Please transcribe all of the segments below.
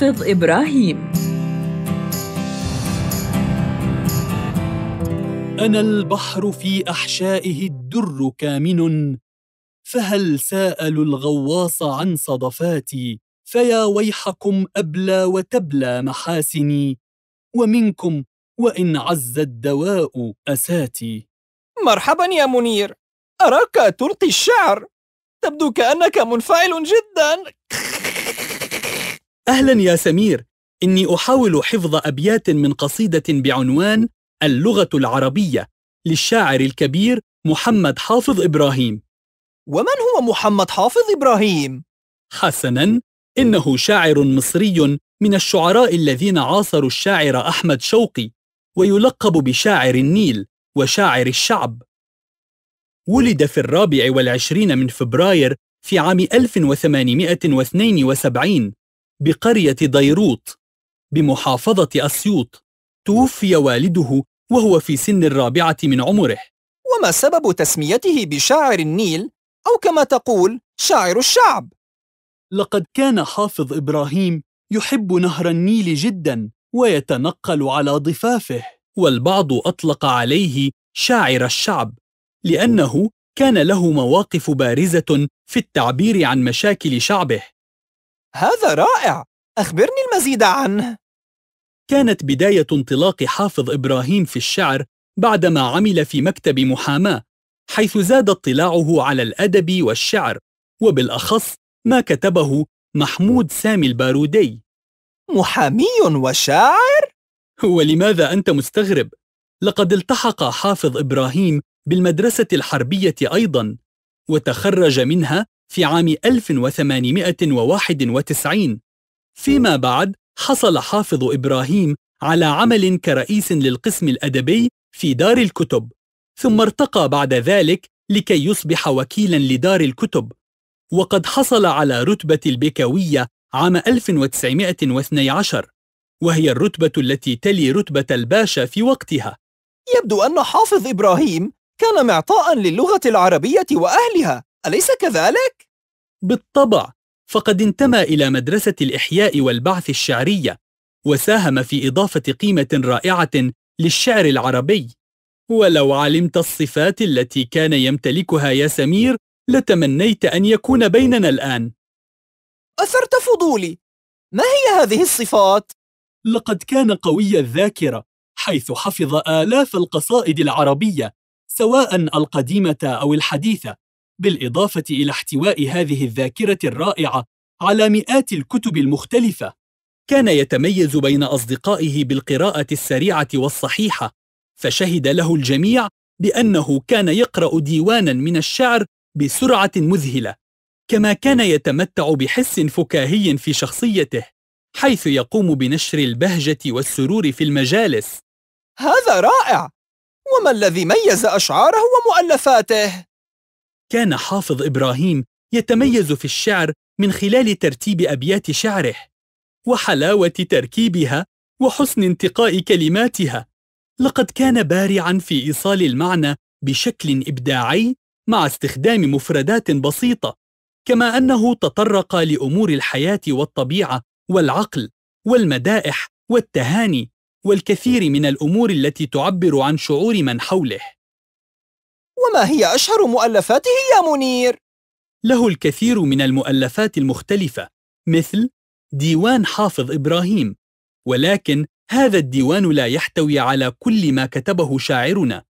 حافظ إبراهيم أنا البحر في أحشائه الدر كامن فهل ساءلوا الغواص عن صدفاتي فيا ويحكم أبلى وتبلى محاسني ومنكم وإن عز الدواء أساتي مرحبا يا منير أراك تلقي الشعر تبدو كأنك منفعل جدا أهلا يا سمير إني أحاول حفظ أبيات من قصيدة بعنوان اللغة العربية للشاعر الكبير محمد حافظ إبراهيم ومن هو محمد حافظ إبراهيم؟ حسناً إنه شاعر مصري من الشعراء الذين عاصروا الشاعر أحمد شوقي ويلقب بشاعر النيل وشاعر الشعب ولد في الرابع والعشرين من فبراير في عام 1872 بقرية ديروت بمحافظة أسيوط توفي والده وهو في سن الرابعة من عمره وما سبب تسميته بشاعر النيل أو كما تقول شاعر الشعب؟ لقد كان حافظ إبراهيم يحب نهر النيل جدا ويتنقل على ضفافه والبعض أطلق عليه شاعر الشعب لأنه كان له مواقف بارزة في التعبير عن مشاكل شعبه هذا رائع أخبرني المزيد عنه كانت بداية انطلاق حافظ إبراهيم في الشعر بعدما عمل في مكتب محاماة حيث زاد اطلاعه على الأدب والشعر وبالأخص ما كتبه محمود سامي البارودي محامي وشاعر؟ ولماذا أنت مستغرب؟ لقد التحق حافظ إبراهيم بالمدرسة الحربية أيضاً وتخرج منها في عام 1891 فيما بعد حصل حافظ إبراهيم على عمل كرئيس للقسم الأدبي في دار الكتب ثم ارتقى بعد ذلك لكي يصبح وكيلا لدار الكتب وقد حصل على رتبة البكوية عام 1912 وهي الرتبة التي تلي رتبة الباشا في وقتها يبدو أن حافظ إبراهيم كان معطاء للغة العربية وأهلها أليس كذلك؟ بالطبع فقد انتمى إلى مدرسة الإحياء والبعث الشعرية وساهم في إضافة قيمة رائعة للشعر العربي ولو علمت الصفات التي كان يمتلكها يا سمير لتمنيت أن يكون بيننا الآن أثرت فضولي ما هي هذه الصفات؟ لقد كان قوي الذاكرة حيث حفظ آلاف القصائد العربية سواء القديمة أو الحديثة بالإضافة إلى احتواء هذه الذاكرة الرائعة على مئات الكتب المختلفة. كان يتميز بين أصدقائه بالقراءة السريعة والصحيحة، فشهد له الجميع بأنه كان يقرأ ديوانا من الشعر بسرعة مذهلة، كما كان يتمتع بحس فكاهي في شخصيته، حيث يقوم بنشر البهجة والسرور في المجالس. هذا رائع! وما الذي ميز أشعاره ومؤلفاته؟ كان حافظ إبراهيم يتميز في الشعر من خلال ترتيب أبيات شعره وحلاوة تركيبها وحسن انتقاء كلماتها لقد كان بارعا في إيصال المعنى بشكل إبداعي مع استخدام مفردات بسيطة كما أنه تطرق لأمور الحياة والطبيعة والعقل والمدائح والتهاني والكثير من الأمور التي تعبر عن شعور من حوله وما هي أشهر مؤلفاته يا منير؟ له الكثير من المؤلفات المختلفة مثل ديوان حافظ إبراهيم ولكن هذا الديوان لا يحتوي على كل ما كتبه شاعرنا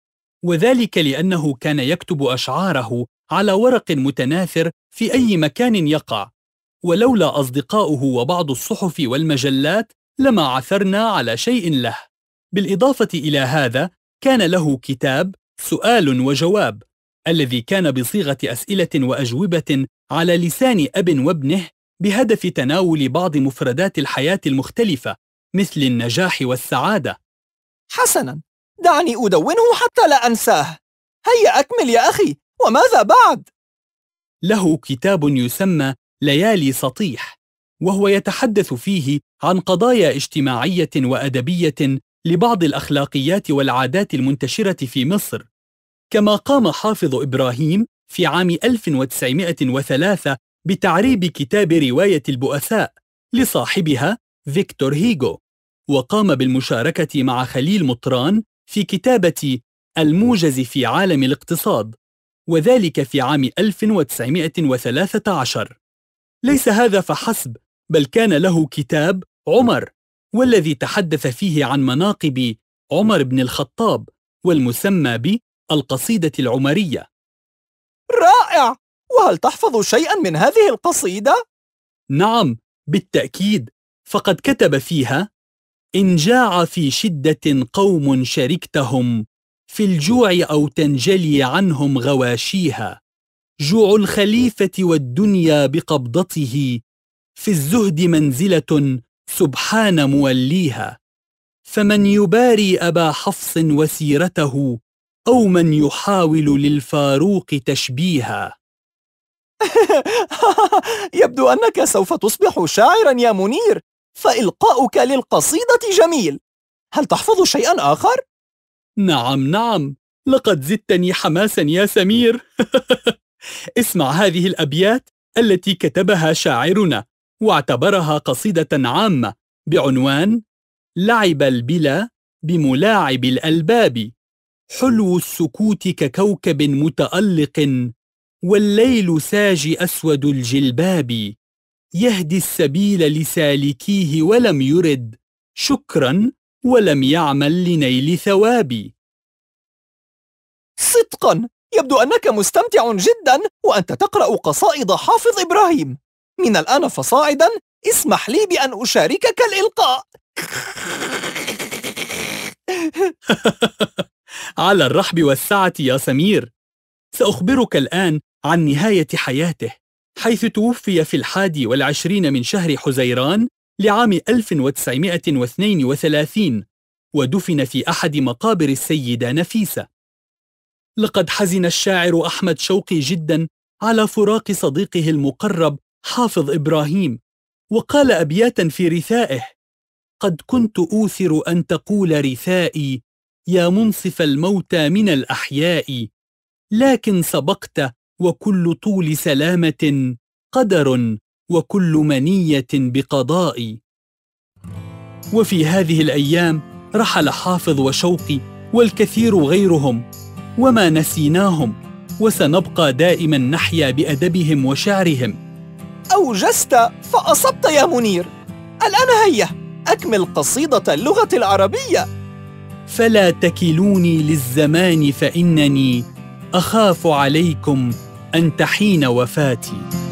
وذلك لأنه كان يكتب أشعاره على ورق متناثر في أي مكان يقع ولولا أصدقاؤه وبعض الصحف والمجلات لما عثرنا على شيء له بالإضافة إلى هذا كان له كتاب سؤال وجواب الذي كان بصيغة أسئلة وأجوبة على لسان أب وابنه بهدف تناول بعض مفردات الحياة المختلفة مثل النجاح والسعادة حسنا دعني أدونه حتى لا أنساه هيا أكمل يا أخي وماذا بعد؟ له كتاب يسمى ليالي سطيح وهو يتحدث فيه عن قضايا اجتماعية وأدبية لبعض الأخلاقيات والعادات المنتشرة في مصر كما قام حافظ إبراهيم في عام 1903 بتعريب كتاب رواية البؤساء لصاحبها فيكتور هيغو وقام بالمشاركة مع خليل مطران في كتابة الموجز في عالم الاقتصاد وذلك في عام 1913 ليس هذا فحسب بل كان له كتاب عمر والذي تحدث فيه عن مناقب عمر بن الخطاب والمسمى ب القصيدة العمرية رائع! وهل تحفظ شيئا من هذه القصيدة؟ نعم بالتأكيد فقد كتب فيها إن جاع في شدة قوم شركتهم في الجوع أو تنجلي عنهم غواشيها جوع الخليفة والدنيا بقبضته في الزهد منزلة سبحان موليها فمن يباري أبا حفص وسيرته أو من يحاول للفاروق تشبيها يبدو أنك سوف تصبح شاعرا يا منير فإلقاؤك للقصيدة جميل هل تحفظ شيئا آخر؟ نعم نعم لقد زدتني حماسا يا سمير اسمع هذه الأبيات التي كتبها شاعرنا واعتبرها قصيدة عامة بعنوان لعب البلا بملاعب الألباب حلو السكوت ككوكب متألق والليل ساجي أسود الجلباب يهدي السبيل لسالكيه ولم يرد شكرا ولم يعمل لنيل ثواب صدقا يبدو أنك مستمتع جدا وأنت تقرأ قصائد حافظ إبراهيم من الآن فصاعدا اسمح لي بأن أشاركك الإلقاء على الرحب والسعة يا سمير سأخبرك الآن عن نهاية حياته حيث توفي في الحادي والعشرين من شهر حزيران لعام 1932 ودفن في أحد مقابر السيدة نفيسة لقد حزن الشاعر أحمد شوقي جدا على فراق صديقه المقرب حافظ إبراهيم وقال أبياتا في رثائه قد كنت أوثر أن تقول رثائي يا منصف الموتى من الأحياء لكن سبقت وكل طول سلامة قدر وكل منية بقضاء وفي هذه الأيام رحل حافظ وشوقي والكثير غيرهم وما نسيناهم وسنبقى دائما نحيا بأدبهم وشعرهم اوجست فأصبت يا منير الآن هيا أكمل قصيدة اللغة العربية فلا تكلوني للزمان فانني اخاف عليكم ان تحين وفاتي